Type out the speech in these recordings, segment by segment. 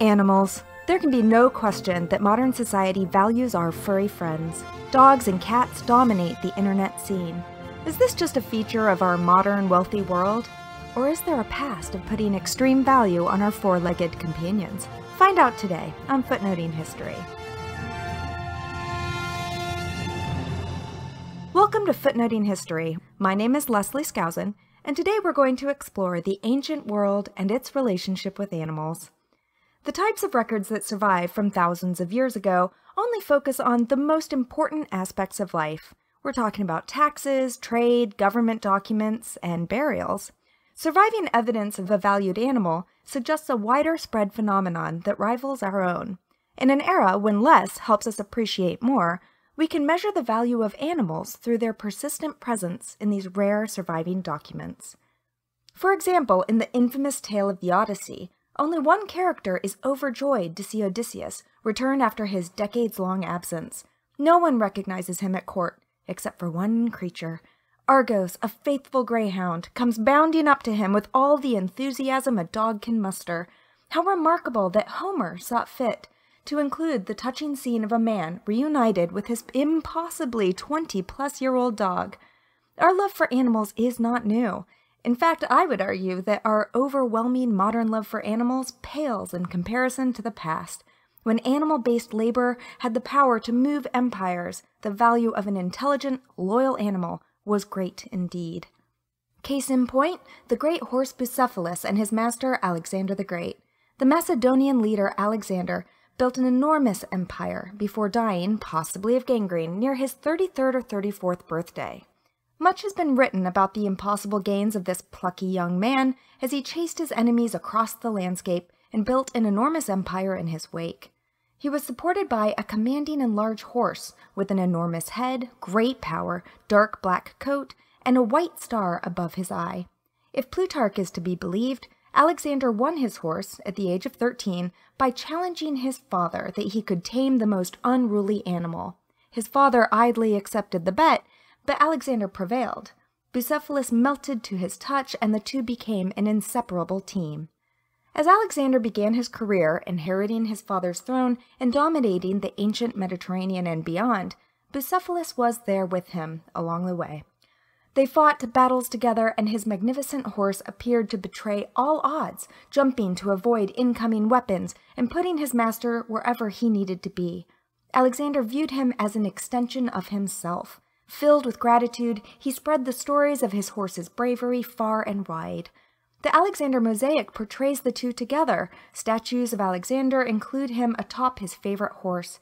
Animals. There can be no question that modern society values our furry friends. Dogs and cats dominate the internet scene. Is this just a feature of our modern wealthy world? Or is there a past of putting extreme value on our four-legged companions? Find out today on Footnoting History. Welcome to Footnoting History. My name is Leslie Skousen, and today we're going to explore the ancient world and its relationship with animals. The types of records that survive from thousands of years ago only focus on the most important aspects of life. We're talking about taxes, trade, government documents, and burials. Surviving evidence of a valued animal suggests a wider spread phenomenon that rivals our own. In an era when less helps us appreciate more, we can measure the value of animals through their persistent presence in these rare surviving documents. For example, in the infamous tale of the Odyssey, only one character is overjoyed to see Odysseus return after his decades-long absence. No one recognizes him at court, except for one creature. Argos, a faithful greyhound, comes bounding up to him with all the enthusiasm a dog can muster. How remarkable that Homer saw fit to include the touching scene of a man reunited with his impossibly 20 plus year old dog. Our love for animals is not new. In fact, I would argue that our overwhelming modern love for animals pales in comparison to the past, when animal based labor had the power to move empires, the value of an intelligent, loyal animal was great indeed. Case in point, the great horse Bucephalus and his master Alexander the Great. The Macedonian leader Alexander built an enormous empire before dying, possibly of gangrene, near his 33rd or 34th birthday. Much has been written about the impossible gains of this plucky young man as he chased his enemies across the landscape and built an enormous empire in his wake. He was supported by a commanding and large horse with an enormous head, great power, dark black coat, and a white star above his eye. If Plutarch is to be believed, Alexander won his horse at the age of 13 by challenging his father that he could tame the most unruly animal. His father idly accepted the bet, but Alexander prevailed. Bucephalus melted to his touch, and the two became an inseparable team. As Alexander began his career inheriting his father's throne and dominating the ancient Mediterranean and beyond, Bucephalus was there with him along the way. They fought battles together, and his magnificent horse appeared to betray all odds, jumping to avoid incoming weapons and putting his master wherever he needed to be. Alexander viewed him as an extension of himself. Filled with gratitude, he spread the stories of his horse's bravery far and wide. The Alexander mosaic portrays the two together. Statues of Alexander include him atop his favorite horse.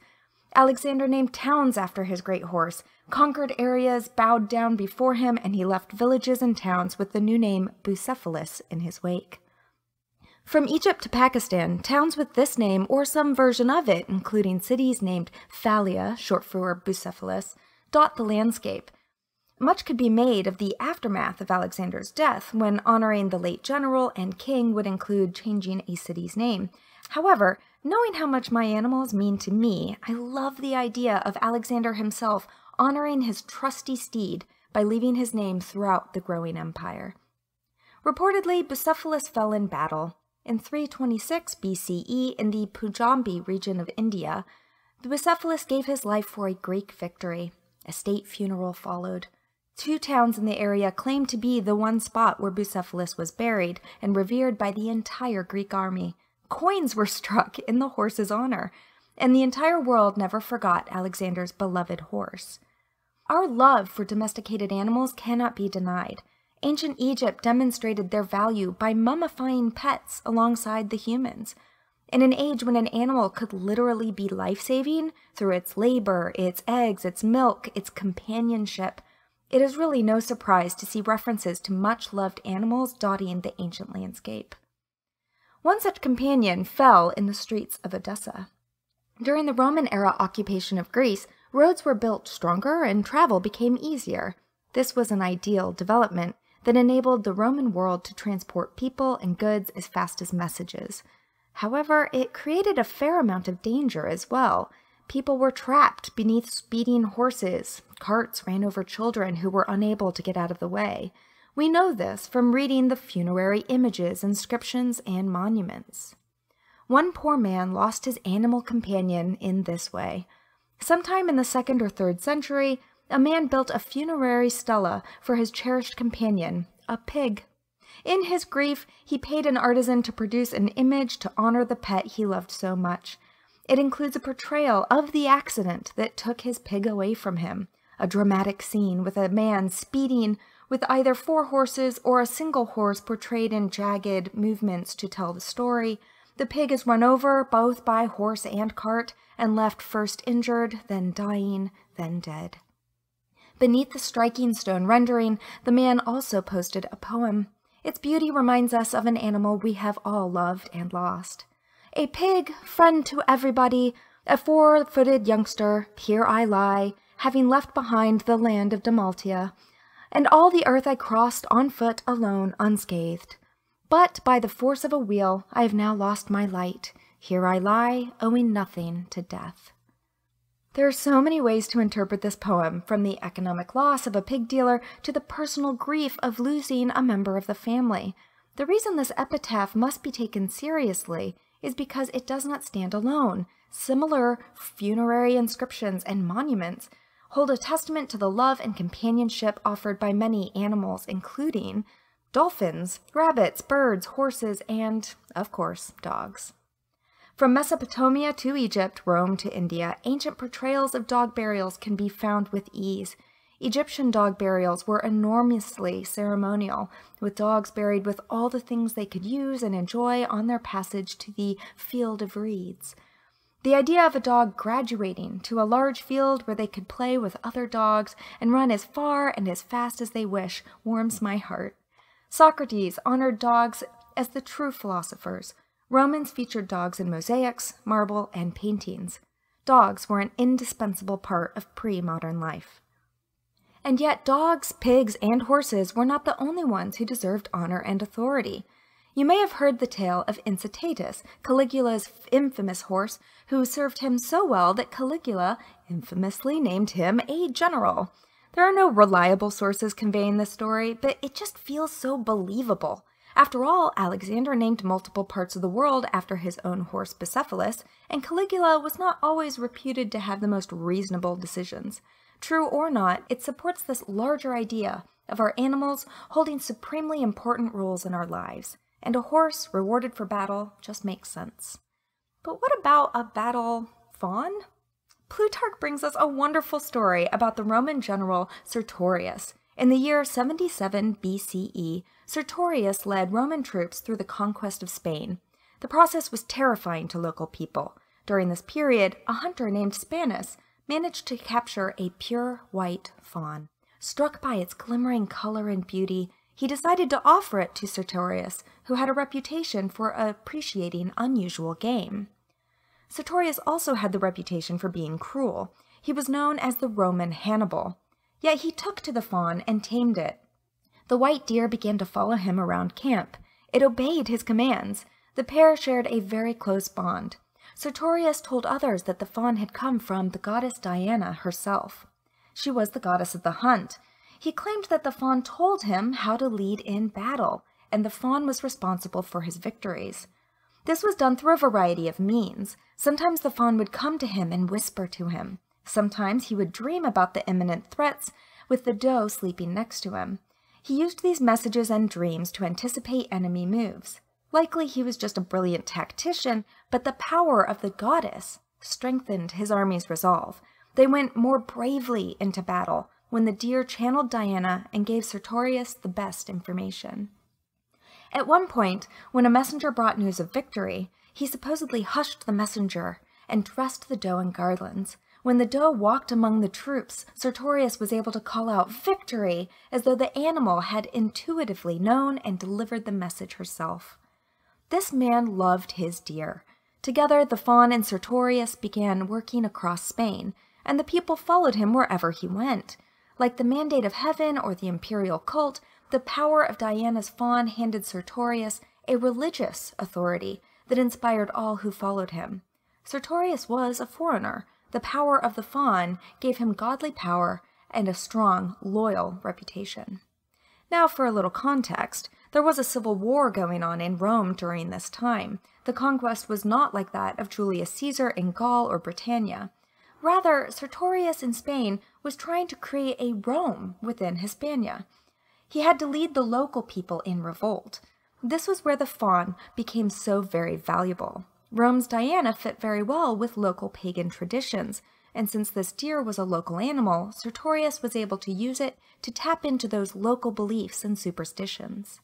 Alexander named towns after his great horse. Conquered areas bowed down before him, and he left villages and towns with the new name Bucephalus in his wake. From Egypt to Pakistan, towns with this name or some version of it, including cities named Thalia, short for Bucephalus, dot the landscape. Much could be made of the aftermath of Alexander's death, when honoring the late general and king would include changing a city's name. However, Knowing how much my animals mean to me, I love the idea of Alexander himself honoring his trusty steed by leaving his name throughout the growing empire. Reportedly, Bucephalus fell in battle. In 326 BCE, in the Pujambi region of India, the Bucephalus gave his life for a Greek victory. A state funeral followed. Two towns in the area claimed to be the one spot where Bucephalus was buried and revered by the entire Greek army. Coins were struck in the horse's honor, and the entire world never forgot Alexander's beloved horse. Our love for domesticated animals cannot be denied. Ancient Egypt demonstrated their value by mummifying pets alongside the humans. In an age when an animal could literally be life saving through its labor, its eggs, its milk, its companionship, it is really no surprise to see references to much loved animals dotting the ancient landscape. One such companion fell in the streets of Edessa. During the Roman era occupation of Greece, roads were built stronger and travel became easier. This was an ideal development that enabled the Roman world to transport people and goods as fast as messages. However, it created a fair amount of danger as well. People were trapped beneath speeding horses, carts ran over children who were unable to get out of the way. We know this from reading the funerary images, inscriptions, and monuments. One poor man lost his animal companion in this way. Sometime in the second or third century, a man built a funerary stela for his cherished companion, a pig. In his grief, he paid an artisan to produce an image to honor the pet he loved so much. It includes a portrayal of the accident that took his pig away from him, a dramatic scene with a man speeding with either four horses or a single horse portrayed in jagged movements to tell the story. The pig is run over both by horse and cart and left first injured, then dying, then dead. Beneath the striking stone rendering, the man also posted a poem. Its beauty reminds us of an animal we have all loved and lost. A pig, friend to everybody, a four-footed youngster, here I lie, having left behind the land of Demaltia, and all the earth I crossed on foot alone unscathed. But by the force of a wheel I have now lost my light. Here I lie, owing nothing to death. There are so many ways to interpret this poem, from the economic loss of a pig dealer to the personal grief of losing a member of the family. The reason this epitaph must be taken seriously is because it does not stand alone. Similar funerary inscriptions and monuments hold a testament to the love and companionship offered by many animals, including dolphins, rabbits, birds, horses, and, of course, dogs. From Mesopotamia to Egypt, Rome to India, ancient portrayals of dog burials can be found with ease. Egyptian dog burials were enormously ceremonial, with dogs buried with all the things they could use and enjoy on their passage to the Field of Reeds. The idea of a dog graduating to a large field where they could play with other dogs and run as far and as fast as they wish warms my heart. Socrates honored dogs as the true philosophers. Romans featured dogs in mosaics, marble, and paintings. Dogs were an indispensable part of pre-modern life. And yet dogs, pigs, and horses were not the only ones who deserved honor and authority. You may have heard the tale of Incitatus, Caligula's infamous horse, who served him so well that Caligula infamously named him a general. There are no reliable sources conveying this story, but it just feels so believable. After all, Alexander named multiple parts of the world after his own horse Bucephalus, and Caligula was not always reputed to have the most reasonable decisions. True or not, it supports this larger idea of our animals holding supremely important roles in our lives and a horse rewarded for battle just makes sense. But what about a battle fawn? Plutarch brings us a wonderful story about the Roman general Sertorius. In the year 77 BCE, Sertorius led Roman troops through the conquest of Spain. The process was terrifying to local people. During this period, a hunter named Spanus managed to capture a pure white fawn. Struck by its glimmering color and beauty, he decided to offer it to Sertorius, who had a reputation for appreciating unusual game. Sertorius also had the reputation for being cruel. He was known as the Roman Hannibal. Yet he took to the fawn and tamed it. The white deer began to follow him around camp. It obeyed his commands. The pair shared a very close bond. Sertorius told others that the fawn had come from the goddess Diana herself. She was the goddess of the hunt, he claimed that the fawn told him how to lead in battle, and the fawn was responsible for his victories. This was done through a variety of means. Sometimes the fawn would come to him and whisper to him. Sometimes he would dream about the imminent threats with the doe sleeping next to him. He used these messages and dreams to anticipate enemy moves. Likely he was just a brilliant tactician, but the power of the goddess strengthened his army's resolve. They went more bravely into battle, when the deer channeled Diana and gave Sertorius the best information. At one point, when a messenger brought news of victory, he supposedly hushed the messenger and dressed the doe in garlands. When the doe walked among the troops, Sertorius was able to call out victory as though the animal had intuitively known and delivered the message herself. This man loved his deer. Together, the fawn and Sertorius began working across Spain, and the people followed him wherever he went. Like the mandate of heaven or the imperial cult, the power of Diana's fawn handed Sertorius a religious authority that inspired all who followed him. Sertorius was a foreigner. The power of the fawn gave him godly power and a strong, loyal reputation. Now, for a little context, there was a civil war going on in Rome during this time. The conquest was not like that of Julius Caesar in Gaul or Britannia. Rather, Sertorius in Spain was trying to create a Rome within Hispania. He had to lead the local people in revolt. This was where the faun became so very valuable. Rome's Diana fit very well with local pagan traditions, and since this deer was a local animal, Sertorius was able to use it to tap into those local beliefs and superstitions.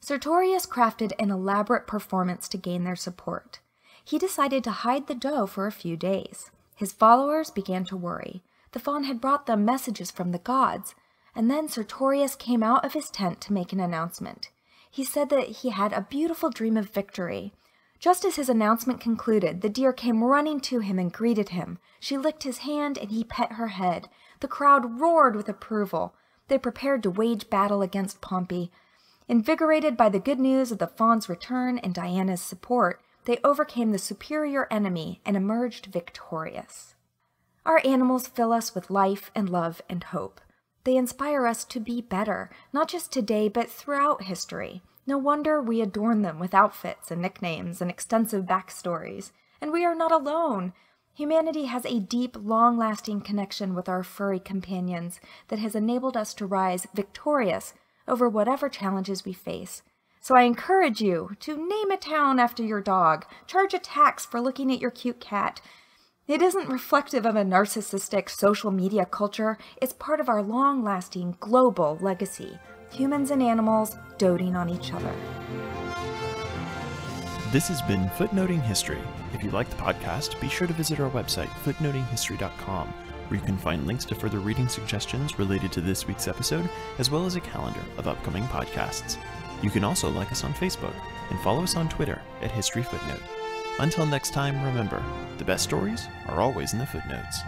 Sertorius crafted an elaborate performance to gain their support. He decided to hide the doe for a few days. His followers began to worry the fawn had brought them messages from the gods, and then Sertorius came out of his tent to make an announcement. He said that he had a beautiful dream of victory. Just as his announcement concluded, the deer came running to him and greeted him. She licked his hand and he pet her head. The crowd roared with approval. They prepared to wage battle against Pompey. Invigorated by the good news of the fawn's return and Diana's support, they overcame the superior enemy and emerged victorious. Our animals fill us with life and love and hope. They inspire us to be better, not just today, but throughout history. No wonder we adorn them with outfits and nicknames and extensive backstories. And we are not alone. Humanity has a deep, long lasting connection with our furry companions that has enabled us to rise victorious over whatever challenges we face. So I encourage you to name a town after your dog, charge a tax for looking at your cute cat, it isn't reflective of a narcissistic social media culture, it's part of our long lasting global legacy humans and animals doting on each other. This has been Footnoting History. If you like the podcast, be sure to visit our website, footnotinghistory.com, where you can find links to further reading suggestions related to this week's episode, as well as a calendar of upcoming podcasts. You can also like us on Facebook and follow us on Twitter at History Footnote. Until next time, remember, the best stories are always in the footnotes.